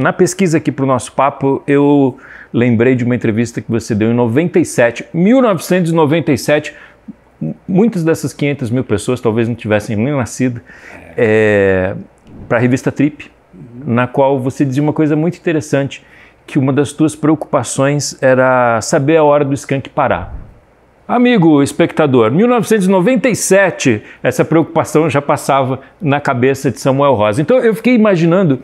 na pesquisa aqui para o nosso papo, eu lembrei de uma entrevista que você deu em 97, 1997. Muitas dessas 500 mil pessoas talvez não tivessem nem nascido, é, para a revista Trip, uhum. na qual você dizia uma coisa muito interessante, que uma das tuas preocupações era saber a hora do skunk parar. Amigo espectador, 1997, essa preocupação já passava na cabeça de Samuel Rosa. Então eu fiquei imaginando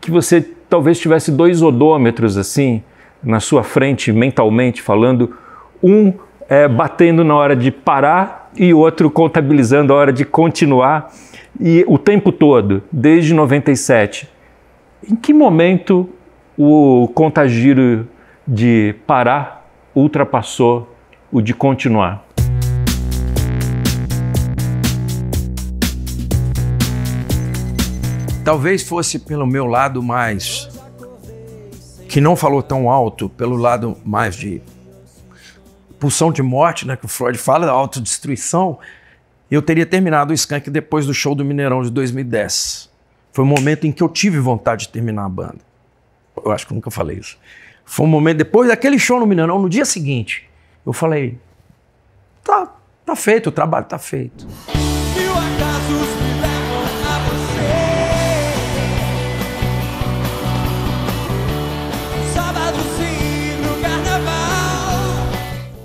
que você talvez tivesse dois odômetros assim na sua frente, mentalmente falando, um é, batendo na hora de parar e outro contabilizando a hora de continuar, e o tempo todo, desde 97. Em que momento o contagiro de parar ultrapassou o de continuar? Talvez fosse pelo meu lado mais. que não falou tão alto, pelo lado mais de pulsão de morte, né, que o Freud fala, autodestruição, eu teria terminado o Skank depois do show do Mineirão de 2010. Foi um momento em que eu tive vontade de terminar a banda. Eu acho que eu nunca falei isso. Foi um momento, depois daquele show no Mineirão, no dia seguinte, eu falei: tá, tá feito, o trabalho tá feito.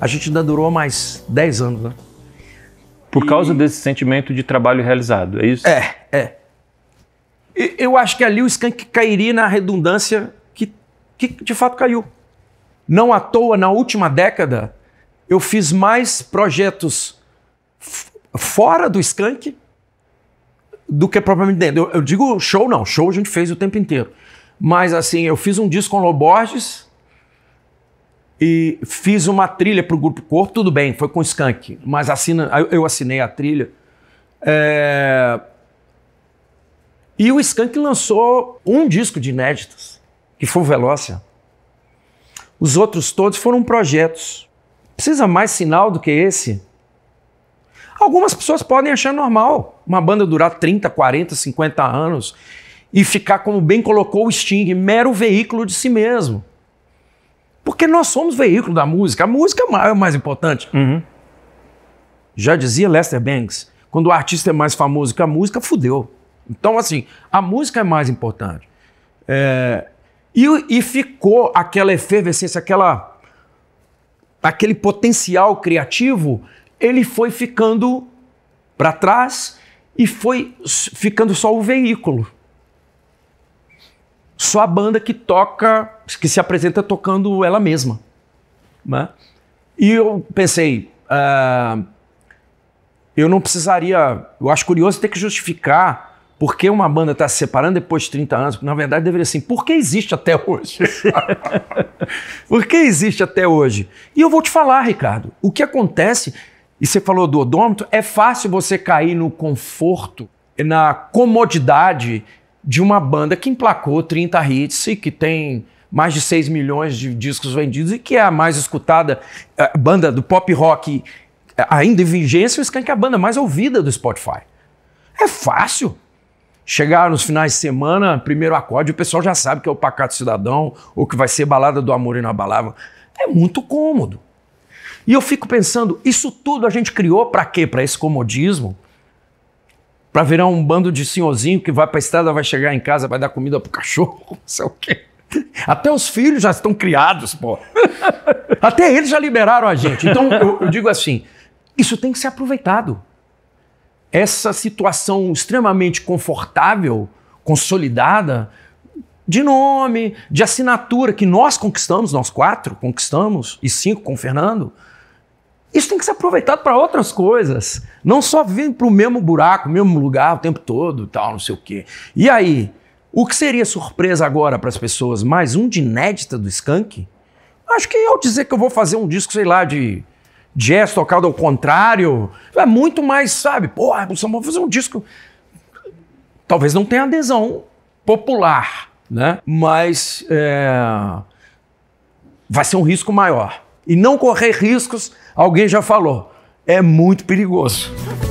a gente ainda durou mais 10 anos, né? Por e... causa desse sentimento de trabalho realizado, é isso? É, é. E, eu acho que ali o Skank cairia na redundância que, que de fato caiu. Não à toa, na última década, eu fiz mais projetos fora do Skank do que propriamente dentro. Eu, eu, digo show não, show a gente fez o tempo inteiro. Mas assim, eu fiz um disco com o Loborges, e fiz uma trilha para o Grupo Corpo, tudo bem, foi com o Skank, mas assina, eu assinei a trilha. É... E o Skank lançou um disco de inéditos, que foi o Velocia Os outros todos foram projetos. Precisa mais sinal do que esse? Algumas pessoas podem achar normal uma banda durar 30, 40, 50 anos e ficar, como bem colocou o Sting, mero veículo de si mesmo. Porque nós somos veículo da música. A música é, é o mais importante. Uhum. Já dizia Lester Banks, quando o artista é mais famoso que a música, fudeu. Então, assim, a música é mais importante. É... E, e ficou aquela efervescência, aquela, aquele potencial criativo, ele foi ficando para trás e foi ficando só o veículo. Só a banda que toca, que se apresenta tocando ela mesma. Né? E eu pensei, uh, eu não precisaria. Eu acho curioso ter que justificar por que uma banda está se separando depois de 30 anos? Porque, na verdade, deveria assim, por que existe até hoje? por que existe até hoje? E eu vou te falar, Ricardo, o que acontece, e você falou do odômetro, é fácil você cair no conforto, na comodidade de uma banda que emplacou 30 hits e que tem mais de 6 milhões de discos vendidos e que é a mais escutada a eh, banda do pop rock eh, ainda em vigência, o Skank é a banda mais ouvida do Spotify. É fácil. Chegar nos finais de semana, primeiro acorde, o pessoal já sabe que é o Pacato Cidadão ou que vai ser Balada do Amor Inabalável. É muito cômodo. E eu fico pensando, isso tudo a gente criou para quê? Para esse comodismo? para virar um bando de senhorzinho que vai para a estrada, vai chegar em casa, vai dar comida pro cachorro, não sei o quê. Até os filhos já estão criados, pô. Até eles já liberaram a gente. Então, eu, eu digo assim, isso tem que ser aproveitado. Essa situação extremamente confortável, consolidada, de nome, de assinatura que nós conquistamos, nós quatro conquistamos, e cinco com o Fernando, isso tem que ser aproveitado para outras coisas. Não só vir para o mesmo buraco, mesmo lugar o tempo todo, tal, não sei o quê. E aí, o que seria surpresa agora para as pessoas? Mais um de inédita do Skank? Acho que ao dizer que eu vou fazer um disco, sei lá, de jazz tocado ao contrário, é muito mais, sabe? Porra, vou fazer um disco. Talvez não tenha adesão popular, né? Mas é... vai ser um risco maior e não correr riscos, alguém já falou, é muito perigoso.